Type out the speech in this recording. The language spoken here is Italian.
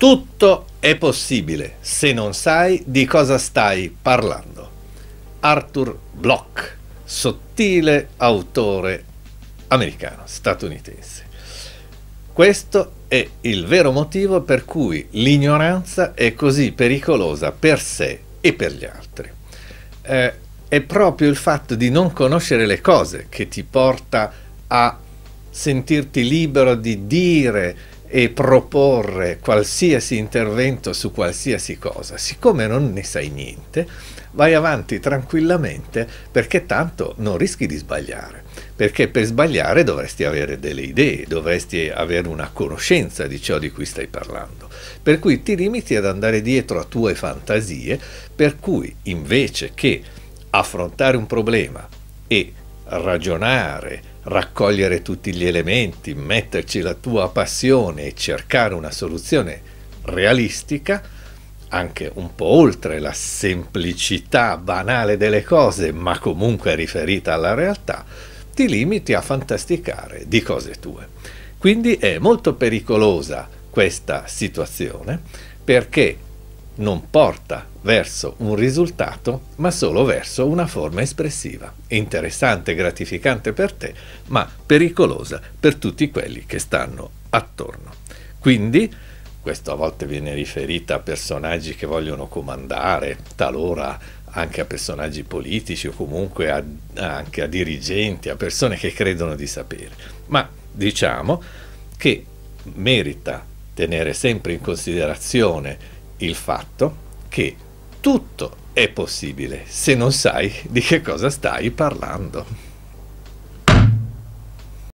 Tutto è possibile se non sai di cosa stai parlando. Arthur Block, sottile autore americano, statunitense. Questo è il vero motivo per cui l'ignoranza è così pericolosa per sé e per gli altri. Eh, è proprio il fatto di non conoscere le cose che ti porta a sentirti libero di dire, e proporre qualsiasi intervento su qualsiasi cosa, siccome non ne sai niente, vai avanti tranquillamente perché tanto non rischi di sbagliare, perché per sbagliare dovresti avere delle idee, dovresti avere una conoscenza di ciò di cui stai parlando. Per cui ti limiti ad andare dietro a tue fantasie, per cui invece che affrontare un problema e ragionare, raccogliere tutti gli elementi, metterci la tua passione e cercare una soluzione realistica, anche un po' oltre la semplicità banale delle cose, ma comunque riferita alla realtà, ti limiti a fantasticare di cose tue. Quindi è molto pericolosa questa situazione perché non porta verso un risultato, ma solo verso una forma espressiva, interessante, gratificante per te, ma pericolosa per tutti quelli che stanno attorno. Quindi, questo a volte viene riferito a personaggi che vogliono comandare, talora anche a personaggi politici o comunque a, anche a dirigenti, a persone che credono di sapere. Ma diciamo che merita tenere sempre in considerazione il fatto che tutto è possibile se non sai di che cosa stai parlando.